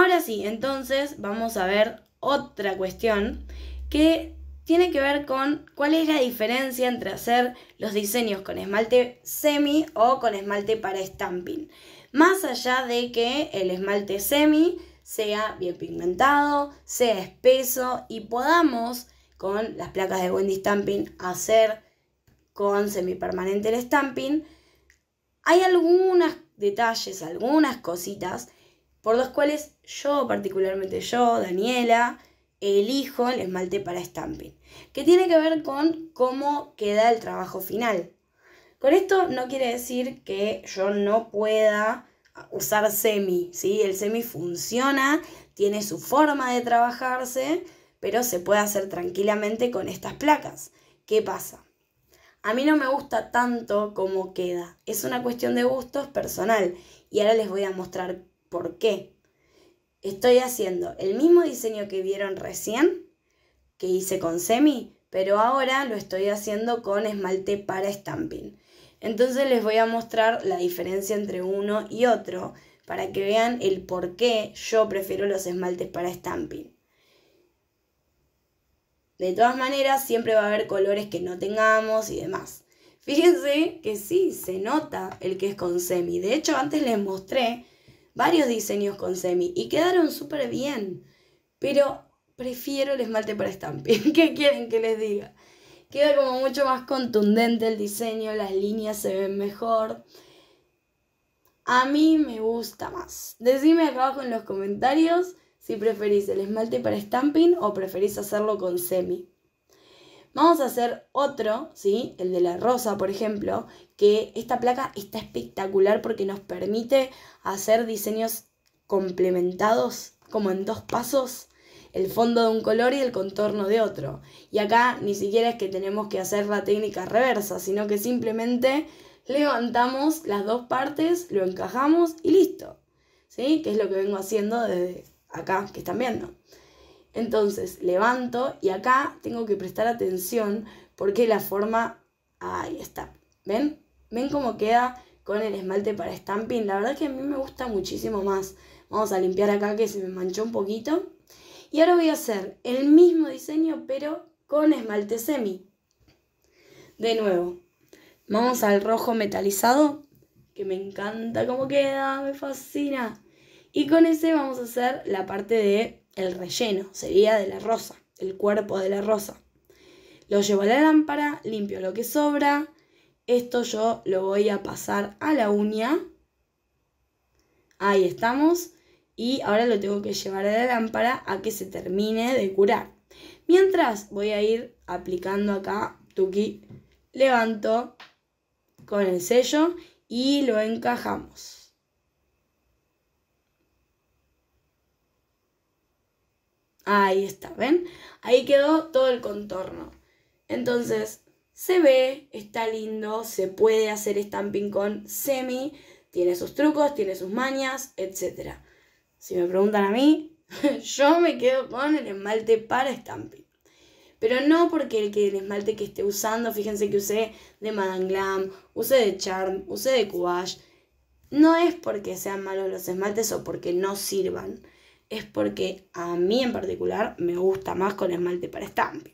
Ahora sí, entonces vamos a ver otra cuestión que tiene que ver con cuál es la diferencia entre hacer los diseños con esmalte semi o con esmalte para stamping. Más allá de que el esmalte semi sea bien pigmentado, sea espeso y podamos con las placas de Wendy Stamping hacer con semipermanente el stamping, hay algunos detalles, algunas cositas por los cuales yo, particularmente yo, Daniela, elijo el esmalte para stamping, que tiene que ver con cómo queda el trabajo final. Con esto no quiere decir que yo no pueda usar semi, ¿sí? El semi funciona, tiene su forma de trabajarse, pero se puede hacer tranquilamente con estas placas. ¿Qué pasa? A mí no me gusta tanto cómo queda. Es una cuestión de gustos personal. Y ahora les voy a mostrar ¿Por qué? Estoy haciendo el mismo diseño que vieron recién, que hice con semi, pero ahora lo estoy haciendo con esmalte para stamping. Entonces les voy a mostrar la diferencia entre uno y otro para que vean el por qué yo prefiero los esmaltes para stamping. De todas maneras, siempre va a haber colores que no tengamos y demás. Fíjense que sí, se nota el que es con semi. De hecho, antes les mostré varios diseños con semi y quedaron súper bien. Pero prefiero el esmalte para stamping. ¿Qué quieren que les diga? Queda como mucho más contundente el diseño, las líneas se ven mejor. A mí me gusta más. Decime acá abajo en los comentarios si preferís el esmalte para stamping o preferís hacerlo con semi. Vamos a hacer otro, ¿sí? El de la rosa, por ejemplo, que esta placa está espectacular porque nos permite hacer diseños complementados, como en dos pasos, el fondo de un color y el contorno de otro. Y acá ni siquiera es que tenemos que hacer la técnica reversa, sino que simplemente levantamos las dos partes, lo encajamos y listo. ¿Sí? Que es lo que vengo haciendo desde acá, que están viendo. Entonces levanto y acá tengo que prestar atención porque la forma, ahí está, ¿ven? ¿Ven cómo queda con el esmalte para stamping? La verdad que a mí me gusta muchísimo más. Vamos a limpiar acá que se me manchó un poquito. Y ahora voy a hacer el mismo diseño pero con esmalte semi. De nuevo, vamos al rojo metalizado, que me encanta cómo queda, me fascina. Y con ese vamos a hacer la parte de el relleno, sería de la rosa, el cuerpo de la rosa. Lo llevo a la lámpara, limpio lo que sobra. Esto yo lo voy a pasar a la uña. Ahí estamos. Y ahora lo tengo que llevar a la lámpara a que se termine de curar. Mientras voy a ir aplicando acá, tuki, levanto con el sello y lo encajamos. Ahí está, ¿ven? Ahí quedó todo el contorno. Entonces, se ve, está lindo, se puede hacer stamping con semi, tiene sus trucos, tiene sus mañas, etc. Si me preguntan a mí, yo me quedo con el esmalte para stamping. Pero no porque el, esmalte que esté usando, fíjense que usé de Madame Glam, usé de Charm, usé de Couache, No es porque sean malos los esmaltes o porque no sirvan es porque a mí en particular me gusta más con esmalte para estamping.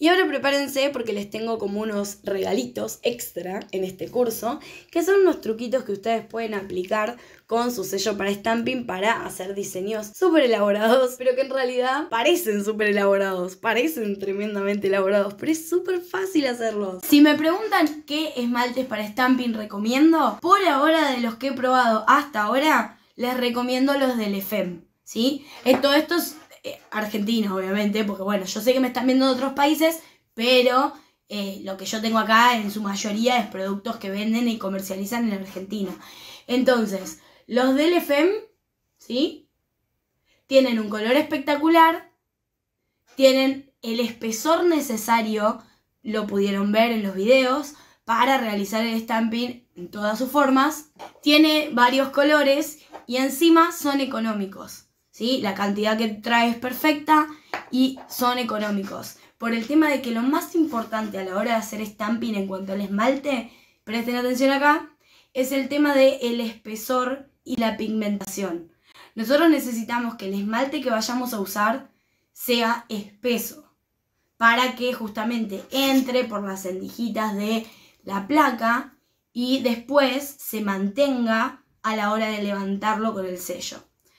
Y ahora prepárense porque les tengo como unos regalitos extra en este curso, que son unos truquitos que ustedes pueden aplicar con su sello para stamping para hacer diseños súper elaborados, pero que en realidad parecen súper elaborados, parecen tremendamente elaborados, pero es súper fácil hacerlos. Si me preguntan qué esmaltes para stamping recomiendo, por ahora de los que he probado hasta ahora, les recomiendo los del EFEM. ¿sí? Todo esto es eh, argentino, obviamente, porque bueno, yo sé que me están viendo de otros países, pero eh, lo que yo tengo acá en su mayoría es productos que venden y comercializan en Argentina. Entonces, los del FM, ¿sí? Tienen un color espectacular, tienen el espesor necesario, lo pudieron ver en los videos, para realizar el stamping en todas sus formas. Tiene varios colores y encima son económicos. La cantidad que trae es perfecta y son económicos. Por el tema de que lo más importante a la hora de hacer stamping en cuanto al esmalte, presten atención acá, es el tema del espesor y la pigmentación. Nosotros necesitamos que el esmalte que vayamos a usar sea espeso para que justamente entre por las sendijitas de la placa y después se mantenga a la hora de levantarlo con el sello.